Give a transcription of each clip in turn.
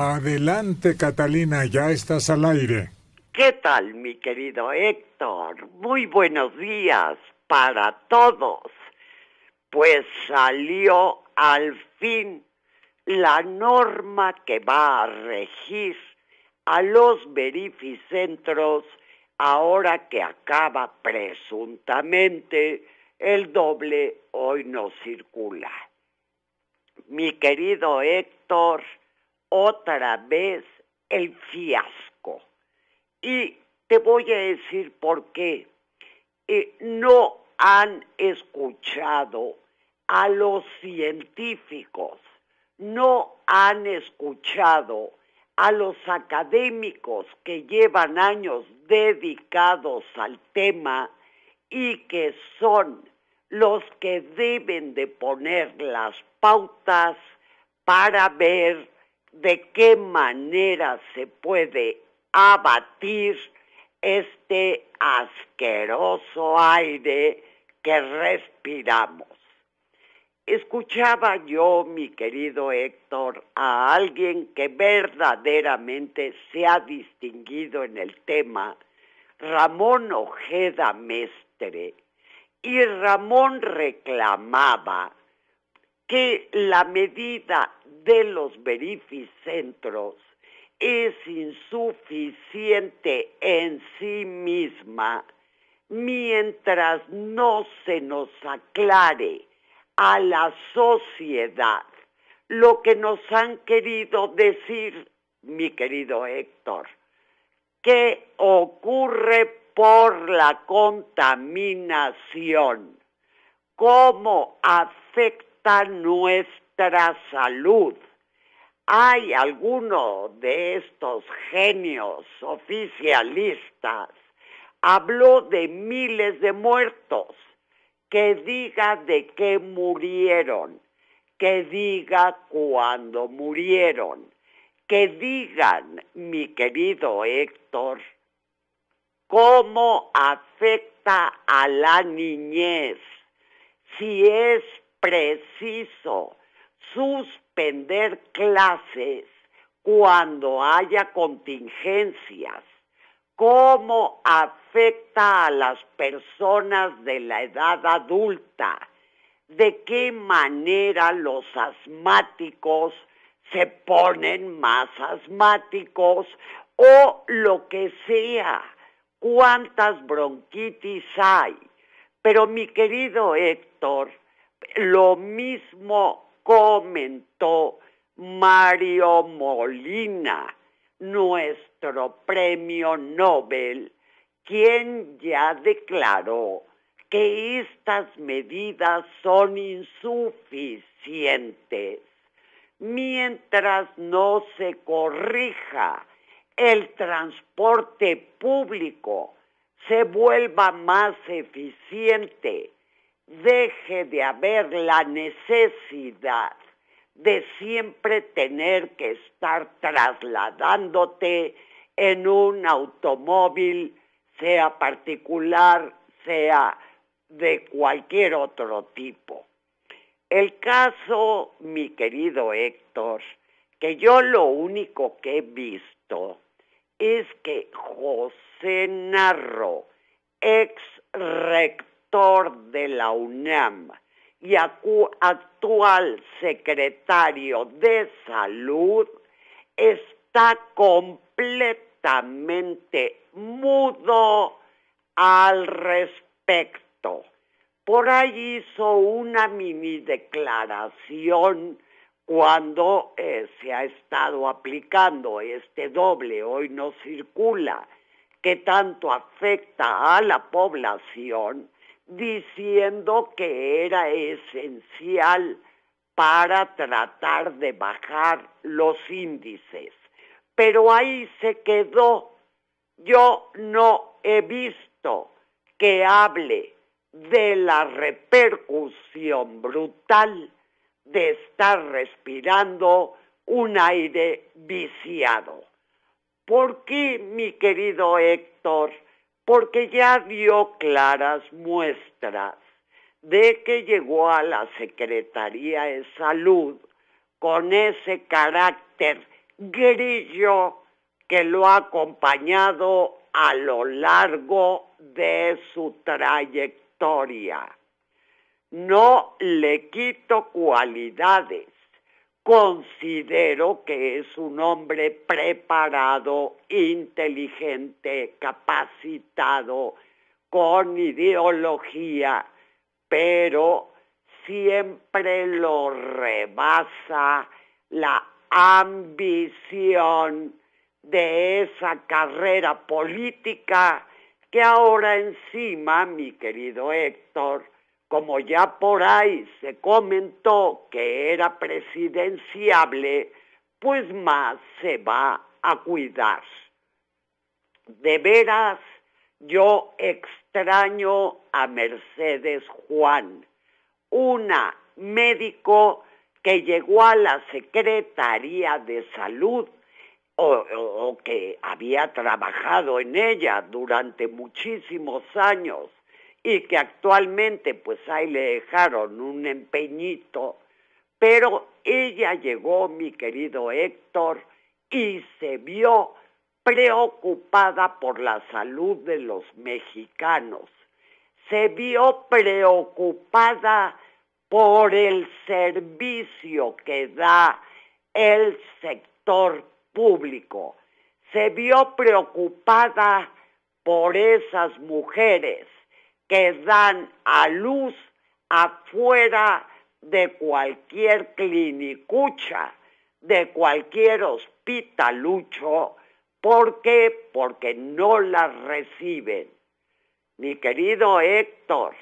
Adelante, Catalina, ya estás al aire. ¿Qué tal, mi querido Héctor? Muy buenos días para todos. Pues salió al fin la norma que va a regir a los verificentros ahora que acaba presuntamente el doble hoy no circula. Mi querido Héctor, otra vez el fiasco. Y te voy a decir por qué. Eh, no han escuchado a los científicos, no han escuchado a los académicos que llevan años dedicados al tema y que son los que deben de poner las pautas para ver de qué manera se puede abatir este asqueroso aire que respiramos. Escuchaba yo, mi querido Héctor, a alguien que verdaderamente se ha distinguido en el tema, Ramón Ojeda Mestre, y Ramón reclamaba que la medida de los verificentros es insuficiente en sí misma mientras no se nos aclare a la sociedad lo que nos han querido decir, mi querido Héctor, que ocurre por la contaminación, cómo afecta nuestra salud. Hay alguno de estos genios oficialistas, habló de miles de muertos, que diga de qué murieron, que diga cuándo murieron, que digan, mi querido Héctor, cómo afecta a la niñez si es preciso suspender clases cuando haya contingencias, cómo afecta a las personas de la edad adulta, de qué manera los asmáticos se ponen más asmáticos o lo que sea, cuántas bronquitis hay. Pero mi querido Héctor, lo mismo comentó Mario Molina, nuestro premio Nobel, quien ya declaró que estas medidas son insuficientes mientras no se corrija el transporte público se vuelva más eficiente deje de haber la necesidad de siempre tener que estar trasladándote en un automóvil, sea particular, sea de cualquier otro tipo. El caso, mi querido Héctor, que yo lo único que he visto es que José Narro, ex rector, de la UNAM y actual secretario de salud, está completamente mudo al respecto. Por ahí hizo una mini declaración cuando eh, se ha estado aplicando este doble, hoy no circula, que tanto afecta a la población, diciendo que era esencial para tratar de bajar los índices. Pero ahí se quedó. Yo no he visto que hable de la repercusión brutal de estar respirando un aire viciado. ¿Por qué, mi querido Héctor, porque ya dio claras muestras de que llegó a la Secretaría de Salud con ese carácter grillo que lo ha acompañado a lo largo de su trayectoria. No le quito cualidades, considero que es un hombre preparado, inteligente, capacitado, con ideología, pero siempre lo rebasa la ambición de esa carrera política que ahora encima, mi querido Héctor, como ya por ahí se comentó que era presidenciable, pues más se va a cuidar. De veras, yo extraño a Mercedes Juan, una médico que llegó a la Secretaría de Salud o, que había trabajado en ella durante muchísimos años y que actualmente pues ahí le dejaron un empeñito, pero ella llegó, mi querido Héctor, y se vio preocupada por la salud de los mexicanos, se vio preocupada por el servicio que da el sector público, se vio preocupada por esas mujeres que dan a luz afuera de cualquier clinicucha, de cualquier hospitalucho. ¿Por qué? Porque no las reciben. Mi querido Héctor,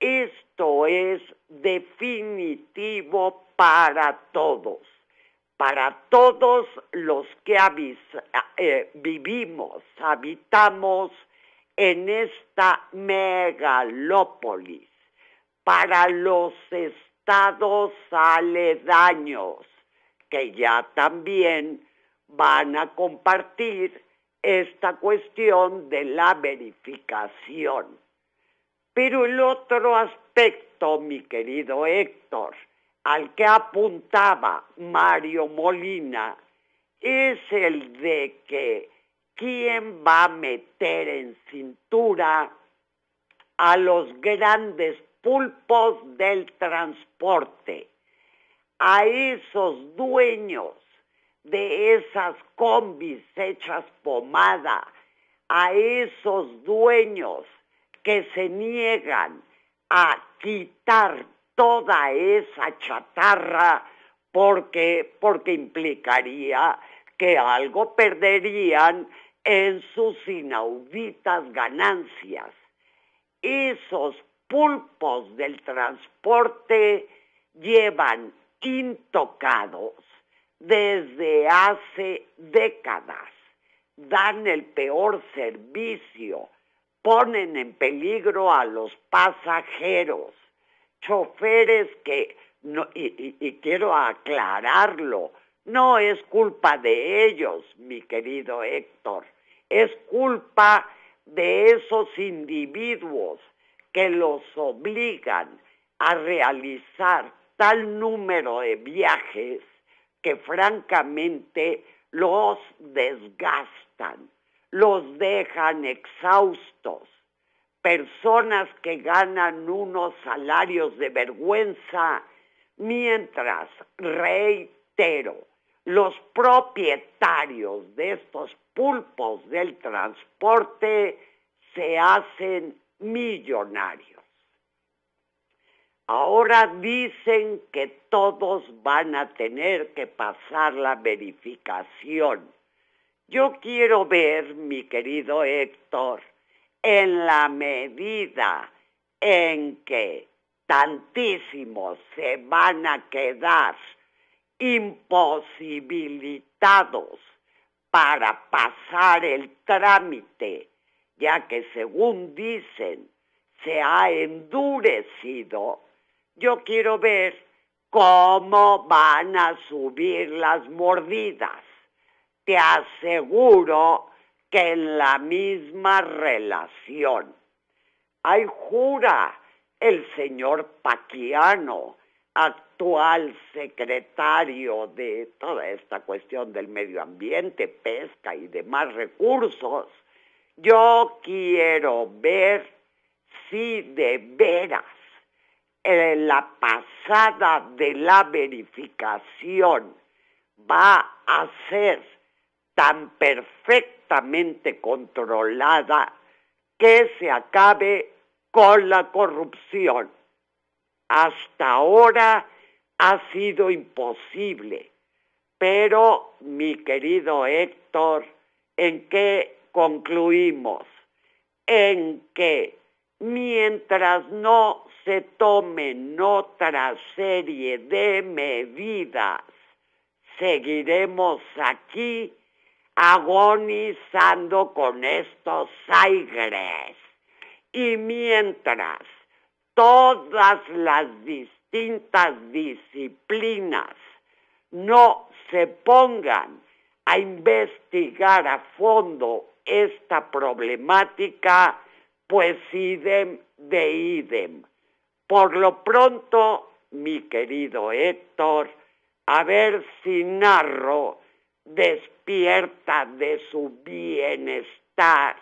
esto es definitivo para todos, para todos los que eh, vivimos, habitamos en esta megalópolis para los estados aledaños, que ya también van a compartir esta cuestión de la verificación. Pero el otro aspecto, mi querido Héctor, al que apuntaba Mario Molina, es el de que ¿quién va a meter en cintura a los grandes pulpos del transporte? A esos dueños de esas combis hechas pomada, a esos dueños que se niegan a quitar toda esa chatarra porque, porque implicaría que algo perderían en sus inauditas ganancias. Esos pulpos del transporte llevan intocados desde hace décadas, dan el peor servicio, ponen en peligro a los pasajeros, choferes que, y quiero aclararlo, no es culpa de ellos, mi querido Héctor, es culpa de esos individuos que los obligan a realizar tal número de viajes que francamente los desgastan, los dejan exhaustos. Personas que ganan unos salarios de vergüenza, mientras, reitero, los propietarios de estos pulpos del transporte se hacen millonarios. Ahora dicen que todos van a tener que pasar la verificación. Yo quiero ver, mi querido Héctor, en la medida en que tantísimos se van a quedar imposibilitados para pasar el trámite, ya que según dicen se ha endurecido, yo quiero ver cómo van a subir las mordidas. Te aseguro que en la misma relación. Ay, jura el señor Paquiano, actual secretario de toda esta cuestión del medio ambiente, pesca y demás recursos, yo quiero ver si de veras eh, la pasada de la verificación va a ser tan perfectamente controlada que se acabe con la corrupción. Hasta ahora ha sido imposible. Pero, mi querido Héctor, ¿en qué concluimos? En que mientras no se tomen otra serie de medidas, seguiremos aquí agonizando con estos aigres. Y mientras todas las distancias distintas disciplinas no se pongan a investigar a fondo esta problemática, pues idem de idem. Por lo pronto, mi querido Héctor, a ver si Narro despierta de su bienestar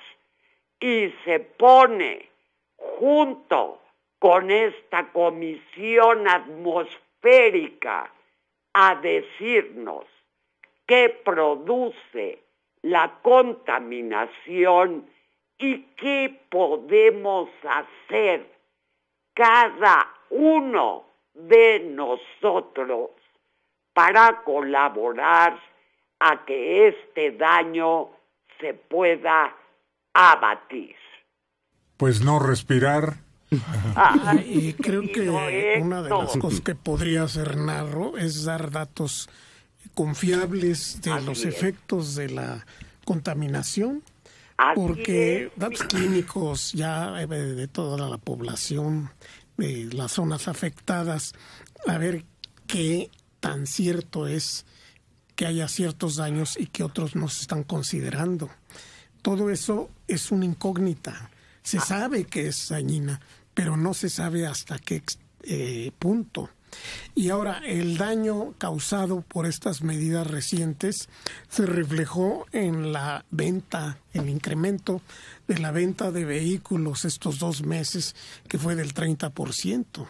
y se pone junto con esta comisión atmosférica a decirnos qué produce la contaminación y qué podemos hacer cada uno de nosotros para colaborar a que este daño se pueda abatir. Pues no respirar, y, creo que una de las cosas que podría hacer Narro es dar datos confiables de los efectos de la contaminación, porque datos clínicos ya eh, de toda la población, de las zonas afectadas, a ver qué tan cierto es que haya ciertos daños y que otros no se están considerando. Todo eso es una incógnita. Se ah. sabe que es dañina, pero no se sabe hasta qué eh, punto. Y ahora, el daño causado por estas medidas recientes se reflejó en la venta, el incremento de la venta de vehículos estos dos meses, que fue del 30%.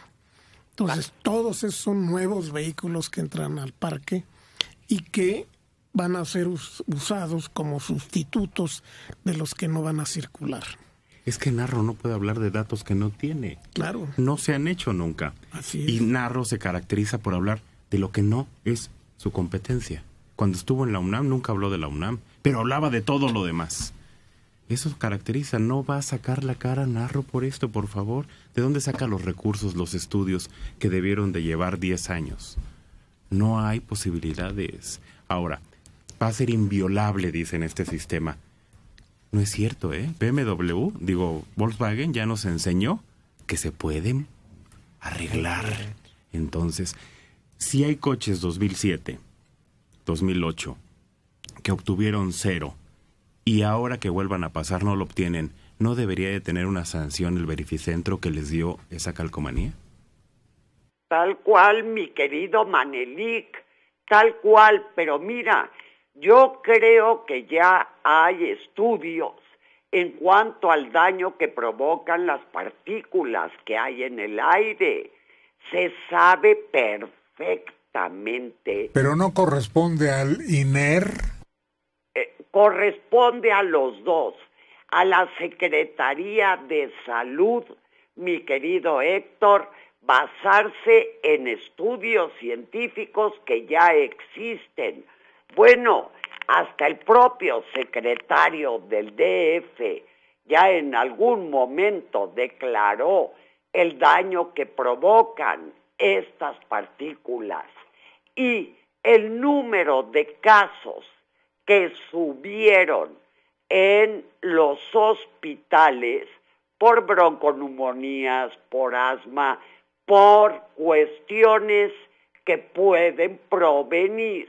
Entonces, todos esos son nuevos vehículos que entran al parque y que van a ser usados como sustitutos de los que no van a circular es que Narro no puede hablar de datos que no tiene. Claro. No se han hecho nunca. Así es. Y Narro se caracteriza por hablar de lo que no es su competencia. Cuando estuvo en la UNAM nunca habló de la UNAM, pero hablaba de todo lo demás. Eso caracteriza, no va a sacar la cara Narro por esto, por favor. ¿De dónde saca los recursos, los estudios que debieron de llevar 10 años? No hay posibilidades. Ahora, va a ser inviolable, dicen este sistema no es cierto, ¿eh? BMW, digo, Volkswagen ya nos enseñó que se pueden arreglar. Entonces, si hay coches 2007, 2008, que obtuvieron cero y ahora que vuelvan a pasar no lo obtienen, ¿no debería de tener una sanción el verificentro que les dio esa calcomanía? Tal cual, mi querido Manelik, tal cual, pero mira, yo creo que ya hay estudios en cuanto al daño que provocan las partículas que hay en el aire. Se sabe perfectamente. Pero no corresponde al INER. Eh, corresponde a los dos, a la Secretaría de Salud, mi querido Héctor, basarse en estudios científicos que ya existen bueno, hasta el propio secretario del DF ya en algún momento declaró el daño que provocan estas partículas y el número de casos que subieron en los hospitales por bronconumonías, por asma, por cuestiones que pueden provenir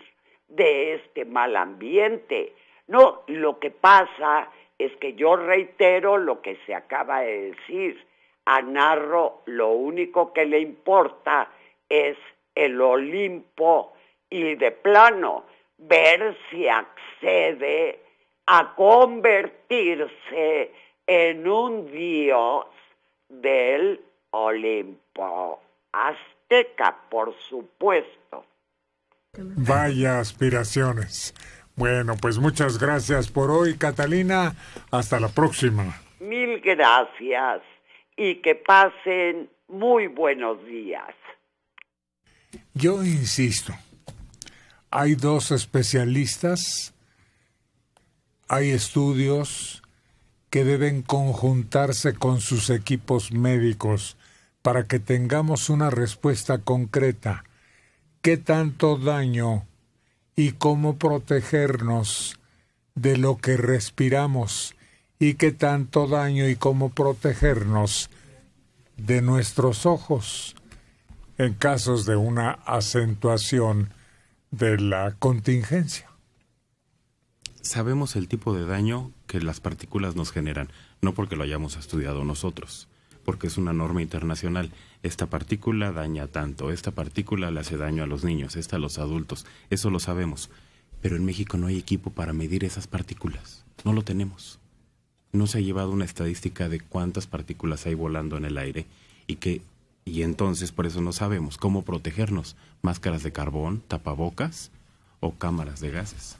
de este mal ambiente. No, lo que pasa es que yo reitero lo que se acaba de decir. A Narro lo único que le importa es el Olimpo y de plano ver si accede a convertirse en un dios del Olimpo azteca, por supuesto. Vaya aspiraciones. Bueno, pues muchas gracias por hoy, Catalina. Hasta la próxima. Mil gracias y que pasen muy buenos días. Yo insisto, hay dos especialistas, hay estudios que deben conjuntarse con sus equipos médicos para que tengamos una respuesta concreta qué tanto daño y cómo protegernos de lo que respiramos y qué tanto daño y cómo protegernos de nuestros ojos en casos de una acentuación de la contingencia. Sabemos el tipo de daño que las partículas nos generan, no porque lo hayamos estudiado nosotros porque es una norma internacional. Esta partícula daña tanto, esta partícula le hace daño a los niños, esta a los adultos, eso lo sabemos. Pero en México no hay equipo para medir esas partículas, no lo tenemos. No se ha llevado una estadística de cuántas partículas hay volando en el aire y que y entonces por eso no sabemos cómo protegernos, máscaras de carbón, tapabocas o cámaras de gases.